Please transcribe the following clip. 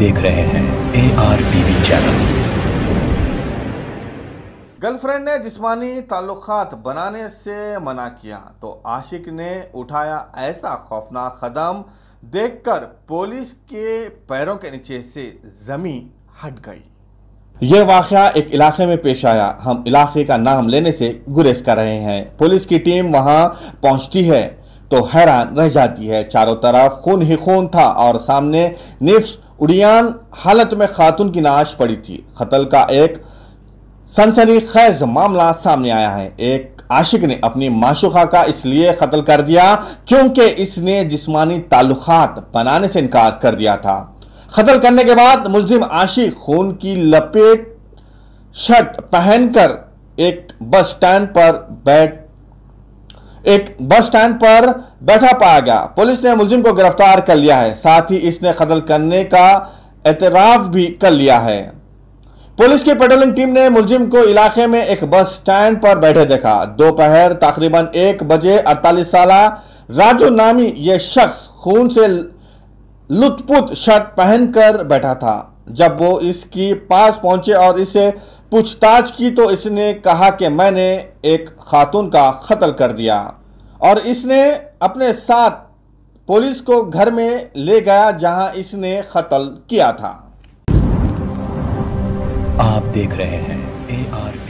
देख रहे हैं A R TV channel girlfriend ने जिस्मानी ताल्लुक बनाने से मना किया तो आशिक ने उठाया ऐसा खौफनाक कदम देखकर पुलिस के पैरों के नीचे से जमी हट गई यह वाक़ एक इलाके में पेश आया हम इलाके का नाम लेने से गुरेज कर रहे हैं पुलिस की टीम वहां पहुंचती है तो हैरान रह जाती है चारों तरफ खून ही खून था और सामने निफ्स उड़ियान हालत में खातून की नाश पड़ी थी कतल का एक सनसनी खैज मामला सामने आया है एक आशिक ने अपनी माशुखा का इसलिए कत्ल कर दिया क्योंकि इसने जिस्मानी ताल्लुकात बनाने से इनकार कर दिया था कत्ल करने के बाद मुलजिम आशिक खून की लपेट शर्ट पहनकर एक बस स्टैंड पर बैठ एक बस स्टैंड पर बैठा पाया गया पुलिस ने मुलजिम को गिरफ्तार कर लिया है साथ ही इसने कत्ल करने का एतराफ भी कर लिया है पुलिस की पेट्रोलिंग टीम ने मुलजिम को इलाके में एक बस स्टैंड पर बैठे देखा दोपहर तकरीबन एक बजे अड़तालीस साल राजू नामी यह शख्स खून से लुतपुत शर्ट पहनकर बैठा था जब वो इसकी पास पहुंचे और इसे पूछताछ की तो इसने कहा कि मैंने एक खातून का कत्ल कर दिया और इसने अपने साथ पुलिस को घर में ले गया जहां इसने कत्ल किया था आप देख रहे हैं ए आर